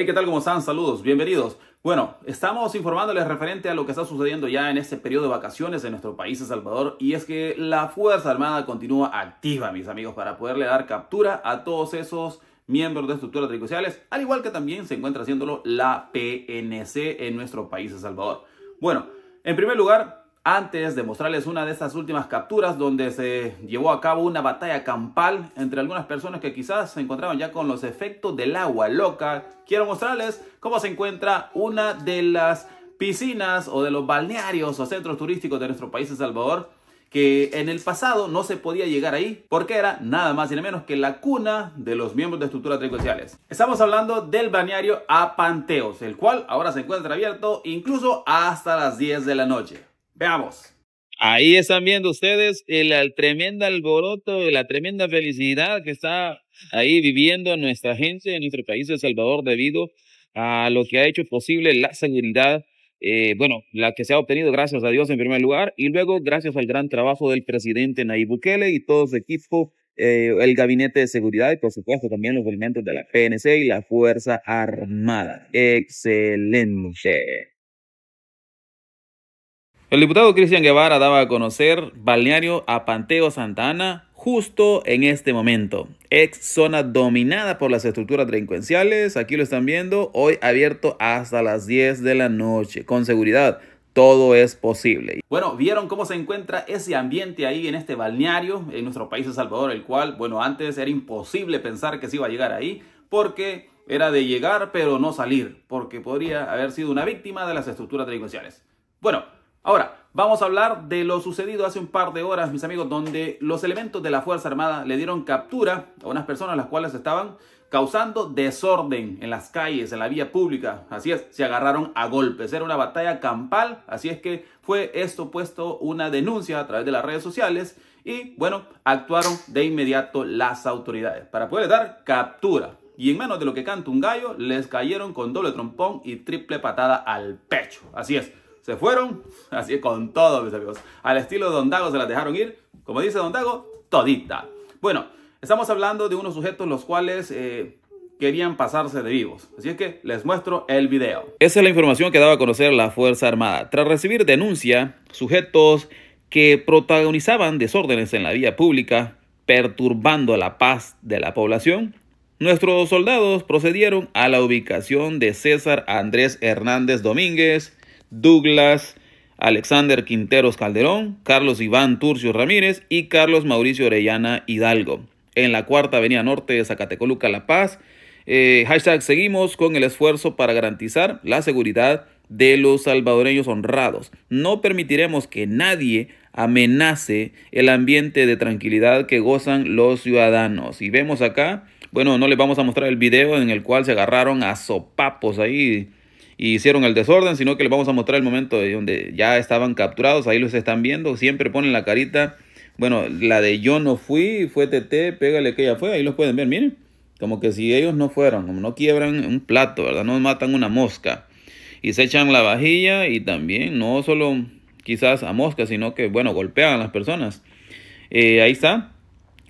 Hey, ¿qué tal? ¿Cómo están? Saludos, bienvenidos. Bueno, estamos informándoles referente a lo que está sucediendo ya en este periodo de vacaciones en nuestro país, El Salvador, y es que la Fuerza Armada continúa activa, mis amigos, para poderle dar captura a todos esos miembros de estructuras tricociales, al igual que también se encuentra haciéndolo la PNC en nuestro país, El Salvador. Bueno, en primer lugar, antes de mostrarles una de estas últimas capturas donde se llevó a cabo una batalla campal entre algunas personas que quizás se encontraban ya con los efectos del agua loca, quiero mostrarles cómo se encuentra una de las piscinas o de los balnearios o centros turísticos de nuestro país, El Salvador, que en el pasado no se podía llegar ahí porque era nada más y nada menos que la cuna de los miembros de estructuras trigociales. Estamos hablando del balneario Apanteos, el cual ahora se encuentra abierto incluso hasta las 10 de la noche. Veamos. Ahí están viendo ustedes el, tremendo alboroto, la tremenda felicidad que está ahí viviendo nuestra gente en nuestro país, El Salvador, debido a lo que ha hecho posible la seguridad, eh, bueno, la que se ha obtenido gracias a Dios en primer lugar, y luego gracias al gran trabajo del presidente Nayib Bukele y todo su equipo, eh, el gabinete de seguridad y por supuesto también los elementos de la PNC y la Fuerza Armada. Excelente. El diputado Cristian Guevara daba a conocer balneario a Panteo Santa justo en este momento. Ex zona dominada por las estructuras delincuenciales, aquí lo están viendo, hoy abierto hasta las 10 de la noche, con seguridad todo es posible. Bueno, vieron cómo se encuentra ese ambiente ahí en este balneario en nuestro país de Salvador, el cual, bueno, antes era imposible pensar que se iba a llegar ahí porque era de llegar pero no salir, porque podría haber sido una víctima de las estructuras delincuenciales. Bueno, Ahora, vamos a hablar de lo sucedido hace un par de horas, mis amigos, donde los elementos de la Fuerza Armada le dieron captura a unas personas las cuales estaban causando desorden en las calles, en la vía pública. Así es, se agarraron a golpes. Era una batalla campal, así es que fue esto puesto una denuncia a través de las redes sociales y bueno, actuaron de inmediato las autoridades para poder dar captura. Y en menos de lo que canta un gallo, les cayeron con doble trompón y triple patada al pecho. Así es. Se fueron, así con todo, mis amigos. Al estilo de Don Dago se las dejaron ir, como dice Don Dago, todita. Bueno, estamos hablando de unos sujetos los cuales... Eh, querían pasarse de vivos. Así es que les muestro el video. Esa es la información que daba a conocer la Fuerza Armada. Tras recibir denuncia, sujetos que protagonizaban desórdenes en la vía pública, perturbando la paz de la población, nuestros soldados procedieron a la ubicación de César Andrés Hernández Domínguez, Douglas Alexander Quinteros Calderón, Carlos Iván Turcio Ramírez y Carlos Mauricio Orellana Hidalgo. En la cuarta avenida norte de Zacatecoluca, La Paz. Eh, hashtag seguimos con el esfuerzo para garantizar la seguridad de los salvadoreños honrados. No permitiremos que nadie amenace el ambiente de tranquilidad que gozan los ciudadanos. Y vemos acá, bueno, no les vamos a mostrar el video en el cual se agarraron a sopapos ahí y hicieron el desorden, sino que les vamos a mostrar el momento de donde ya estaban capturados, ahí los están viendo, siempre ponen la carita, bueno, la de yo no fui, fue TT, pégale que ella fue, ahí los pueden ver, miren, como que si ellos no fueran, como no quiebran un plato, ¿verdad? No matan una mosca y se echan la vajilla y también no solo quizás a mosca, sino que, bueno, golpean a las personas. Eh, ahí está.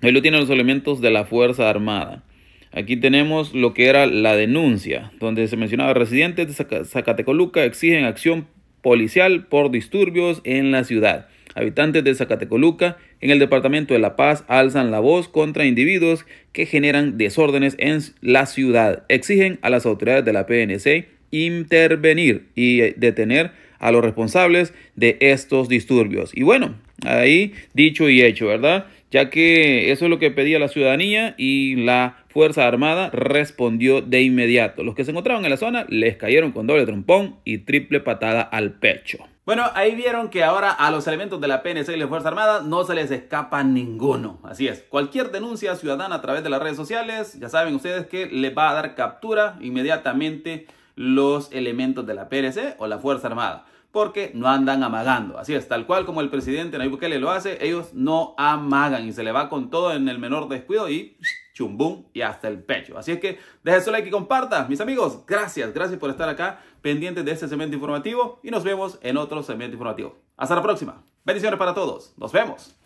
Ahí lo tienen los elementos de la Fuerza Armada. Aquí tenemos lo que era la denuncia, donde se mencionaba residentes de Zacatecoluca exigen acción policial por disturbios en la ciudad. Habitantes de Zacatecoluca en el departamento de La Paz alzan la voz contra individuos que generan desórdenes en la ciudad. Exigen a las autoridades de la PNC intervenir y detener a los responsables de estos disturbios. Y bueno, ahí dicho y hecho, ¿verdad? ya que eso es lo que pedía la ciudadanía y la Fuerza Armada respondió de inmediato. Los que se encontraban en la zona les cayeron con doble trompón y triple patada al pecho. Bueno, ahí vieron que ahora a los elementos de la PNC y la Fuerza Armada no se les escapa ninguno. Así es, cualquier denuncia ciudadana a través de las redes sociales, ya saben ustedes que le va a dar captura inmediatamente los elementos de la PNC o la Fuerza Armada porque no andan amagando. Así es, tal cual como el presidente Nayib Bukele lo hace, ellos no amagan y se le va con todo en el menor descuido y chumbum y hasta el pecho. Así es que deje su like y comparta, mis amigos. Gracias, gracias por estar acá pendientes de este segmento informativo y nos vemos en otro segmento informativo. Hasta la próxima. Bendiciones para todos. Nos vemos.